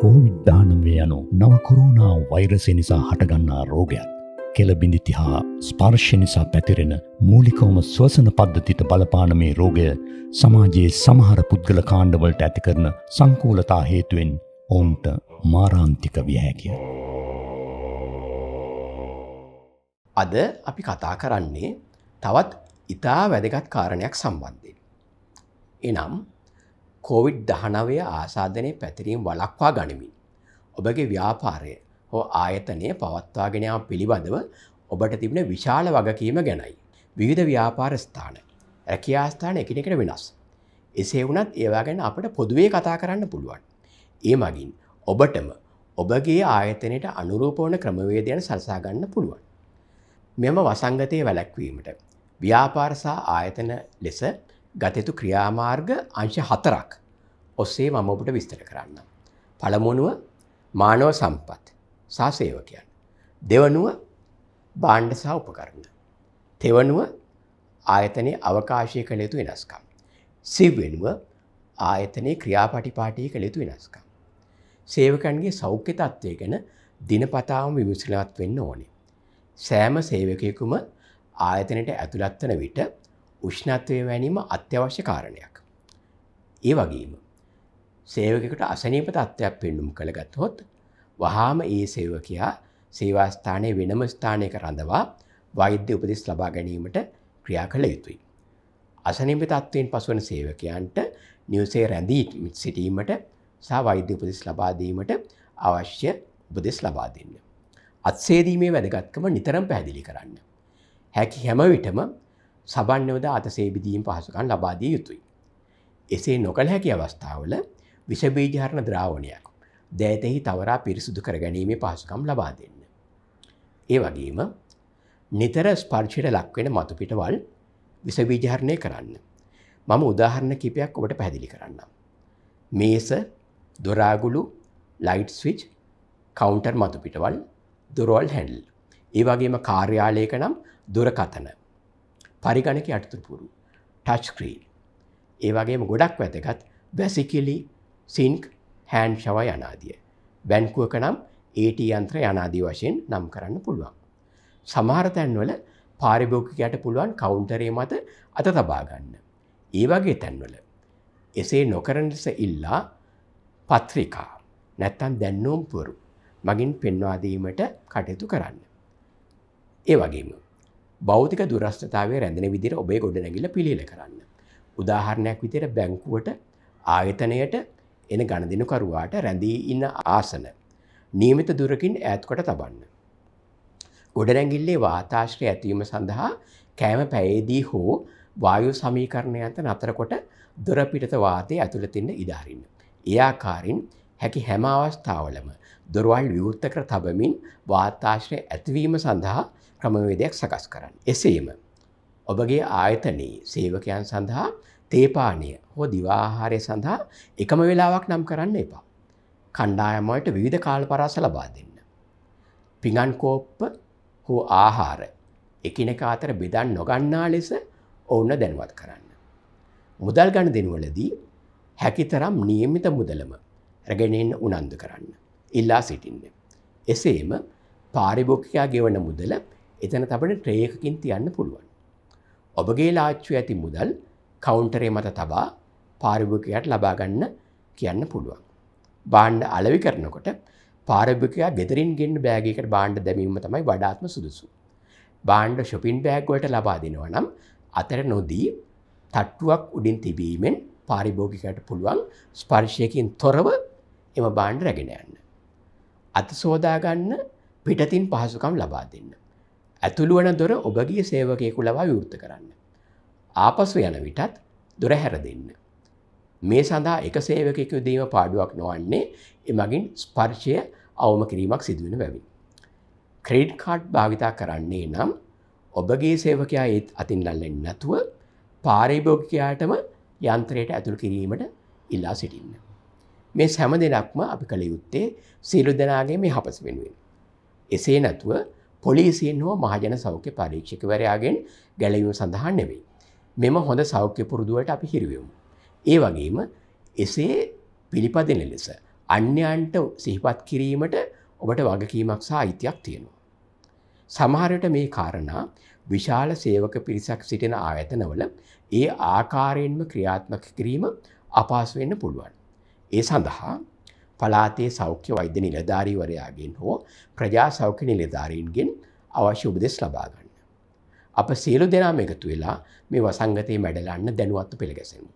COVID දානමය යනු නව කොරෝනා වෛරසය නිසා හටගන්නා රෝගයක්. කෙලබිඳිති හා ස්පර්ශ නිසා පැතිරෙන මූලිකවම ස්වසන පද්ධතිට බලපාන මේ රෝගය සමාජයේ සමහර පුද්ගල කාණ්ඩවලට ඇති කරන සංකූලතා හේතුවෙන් ඔවුන්ට මාරාන්තික විය හැකිය. අද අපි කතා කරන්නේ තවත් ඉතා වැදගත් කාරණයක් සම්බන්ධයෙන්. එනම් කෝවිඩ් දහනවය ආසාධනය පැතිරීම් වලක්වා ගනිමින්. ඔබගේ ව්‍යාපාරය හෝ ආයතනය පවත්වාගෙනාව පිළිබඳව ඔබට තිබෙන විශාල වගකීම ගැනයි. විවිධ ව්‍යාපාර ස්ථාන රැකියාස්ථාන එකනෙකට වෙනස්. එසේ වනත් ඒවා ගැන අපට පොදුවේ කතා කරන්න පුළුවන්. ඒ මගින් ඔබටම ඔබගේ ආයතනයට අනුරූපෝන ක්‍රමවේදයන සල්සාගන්න පුළුවන්. මෙම වසංගතය වැලැක්වීමට ව්‍යාපාරසා ආයතන ලෙස ගතයුතු ක්‍රියාමාර්ග අංශ හතරක් ඔස්සේ මම ඔබට විස්තර කරන්න. පළමුණුව මානව සම්පත් සාසේවකයන්. දෙවනුව බාණ්ඩ සහ උපකරණ. තෙවනුව ආයතනයේ අවකාශය කළ යුතු වෙනස්කම්. සිව්වෙනුව ආයතනයේ ක්‍රියාපටිපාටී කළ යුතු වෙනස්කම්. සේවකන්ගේ සෞඛ්‍ය තත්ත්වය ගැන දිනපතාම විමසලවත් වෙන්න ඕනේ. සෑම සේවකයකුම ආයතනයට ඇතුළත්වන විට උෂ්ණත්වය වැනීම අත්‍යවශ්‍ය කාරණයක්. ඒ වගේම සේවකට අසනීප තත්ත්වයක් පෙන්නුම් කළගත් හොත් වහාම ඒ සේවකයා සේවාස්ථානය වෙනම ස්ථානයක රඳවා වෛද්‍ය උපදෙස් ලබා ගැනීමට ක්‍රියා කළ යුතුයි. අසනීප තත්ත්වයෙන් පසුවන සේවකයන්ට නිවසේ රැඳී සිටීමට සා වෛද්‍ය උපදෙස් ලබාදීමට අවශ්‍ය උපදෙස් ලබා දෙන්න. අත්සේදීමේ වැදගත්කම නිතරම් පැහැදිලි කරන්න. හැකි හැම විටම සබන්නවද අත සේබිදීම් පහසුකන් ලබාදිය යුතුයි. එසේ නොකළ හැකි අවස්ථාවල විෂබීජහරණ ද්‍රාවණයක් දෑතෙහි තවරා පිරිසුදු කර ගැනීමේ පහසුකම් ලබා දෙන්න. ඒ වගේම නිතර ස්පර්ශයට ලක්වෙන මතුපිටවල් විසබීජහරණය කරන්න. මම උදාහරණ කිපයක් ඔබට පැදිලි කරන්න. මේස දොරාගුළු ලයිට් ස්විච් කවුන්ටර් මතුපිටවල් දොරවල් හැන්ල්. ඒ වගේම කාර්යාලයක නම් දුරකතන පරිගණක අටතුපුරු ටච්ස්ක්‍රීන් ඒ වගේම ගොඩක් වැදගත් වැසිකිලි සිංක් හැන් ශවයි අනාදිය. බැන්කුවක නම් ඒට යන්ත්‍ර යනාදී වශයෙන් නම් කරන්න පුළුවන්. සමහරතැන්වල පාරිභෝකිකයට පුළුවන් කවුන්ටරේ මත අත තබාගන්න. ඒ වගේ තැන්වල. එසේ නොකරනිස ඉල්ලා පත්‍රිකා නැත්තන් දැන්නෝම්පුරු මගින් පෙන්වාදීමට කටයුතු කරන්න. ඒ වගේම බෞතික දුරස්ථතාවය රැඳෙන විදිර ඔබේ ගොඩනැගිල පිළිල කරන්න. උදාහරණයක් විතර බැංකුවට ආයතනයට එන ගණදිනුකරුවාට රැඳී ඉන්න ආසන. නියමිත දුරකින් ඈත්කොට තබන්න. ගොඩනැගිල්ලේ වාතාශ්‍රය ඇතිවීම සඳහා කෑම පැයේදී හෝ වායු සමීකරණයන්ත නතරකොට දොරපිටත වාතය ඇතුළතින්න ඉධාරන්න. එයාකාරින් හැකි හැම අවස්ථාවලම දොරවල් විවෘත කර තබමින් වාතාශ්‍රය ඇතිවීම සඳහා ක්‍රමවේදයක් සකස් කරන්න. එසේම ඔබගේ ආයතනයේ සේවකයන් සඳහා තේපානය හෝ දිවාහාරය සඳහා එකම වෙලාවක් නම් කරන්න එපා. කණ්ඩායමට විවිධ කාල පරාස ලබා දෙන්න. පිඟන්කෝප්ප හෝ ආහාර එකිනෙක අතර බෙදන් නොගන්නා ලෙස ඔවුන්න දැන්වත් කරන්න. මුදල් ගණ දෙනුවලදී හැකිතරම් නියමිත මුදලම රැගෙන එන්න උනන්දු කරන්න. ඉල්ලා සිටින්න. එසේම පාරිභෝගිකයා ගෙවන මුදල එතන තබන ට්‍රේ එකකින් තියන්න පුළුවන්. ඔබගේ ලාච්චුව ඇති මුදල් කවුන්ටරේ මත තබා පාරිභෝගිකයාට ලබා ගන්න කියන්න පුළුවන්. බාණ්ඩ අලෙවි කරනකොට පාරිභෝගිකයා ගෙදරින් ගෙන්න බෑග් එකකට බාණ්ඩ දැමීම තමයි වඩාත්ම සුදුසු. බාණ්ඩ shopping bag වලට ලබා දෙනවා නම් අතර නොදී තට්ටුවක් උඩින් තිබීමෙන් පාරිභෝගිකයට පුළුවන් ස්පර්ශයකින් තොරව එම බාණ්ඩ රැගෙන යන්න. අත සෝදාගන්න පිටතින් පහසුකම් ලබා දෙන්න. ඇතුළුවන දොර ඔබගේ සේවකයෙකු ලවා විවෘත කරන්න. ආපසු යන විටත් දොර හැර දෙන්න. මේ සඳහා එක සේවකෙකු දීම පාඩුවක් නොවන්නේ එමගින් ස්පර්ශය අවම කිරීමක් සිදුවෙන බැවින්. ක්‍රේඩ් කාඩ් භාවිතා කරන්නේ නම් ඔබගේ සේවකයා ඒත් අතින් ලල්ලෙන් නැතුව පාරිභෝගිකයාටම යන්ත්‍රයට ඇතුළ කිරීමට ඉල්ලා සිටින්න. මේ සැම දෙනක්ම අපි කළ යුත්තේ සීලු දෙනාගේ මේ හපස වෙනුවෙන්. එසේ නැතුව පොලිසියෙන් හෝ මහජන සෞඛ්‍ය පරීක්ෂකවරයාගෙන් ගැලවීම සඳහන් නෙවෙයි. මෙම හොඳ සෞඛ්‍ය පුරුදුවට අපි හිරුවමු. ඒ වගේම එසේ පිළිපදින ලෙස අන්‍යන්ට සිහිපත් කිරීමට ඔබට වගකීමක් සහ අයිතියක් තියෙනවා. සමහරට මේ කාරණා විශාල සේවක පිරිසක් සිටින ආයතනවල ඒ ආකාරයෙන්ම ක්‍රියාත්මක කිරීම අපහසු වෙන්න පුළුවන්. ඒ සඳහා පලාතේ සෞඛ්‍ය වෛද්‍ය නිලධාරීවරයාගෙන් හෝ ප්‍රජා සෞඛ්‍ය නිලධාරීන්ගෙන් අවශ්‍ය උපදෙස් ලබාගන්න. අප සියලු දෙනාම එකතු වෙලා මේ වසංගතයේ මැඩලන්න දැනුවත්තු පෙළගැසෙමු.